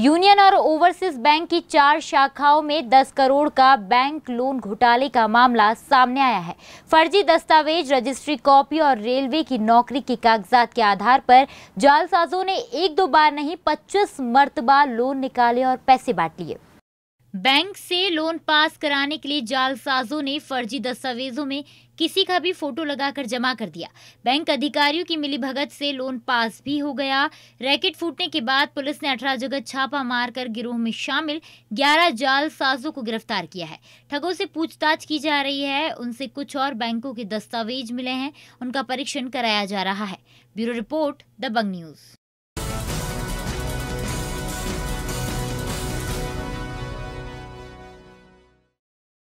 union और overseas bank की चार शाखाओं में 10 करोड़ का बैंक लोन घोटाले का मामला सामने आया है फर्जी दस्तावेज रजिस्ट्री कॉपी और रेलवे की नौकरी के कागजात के आधार पर जालसाजों ने एक दो बार नहीं 25 मर्तबा लोन निकाले और पैसे बांट लिए बैंक से लोन पास कराने के लिए जालसाजों ने फर्जी दस्तावेजों में किसी का भी फोटो लगाकर जमा कर दिया बैंक अधिकारियों की मिली भगत से लोन पास भी हो गया रैकेट फूटने के बाद पुलिस ने अठारह जगह छापा मारकर गिरोह में शामिल 11 जालसाजों को गिरफ्तार किया है ठगों से पूछताछ की जा रही है उनसे कुछ और बैंकों के दस्तावेज मिले हैं उनका परीक्षण कराया जा रहा है bureau report the bang news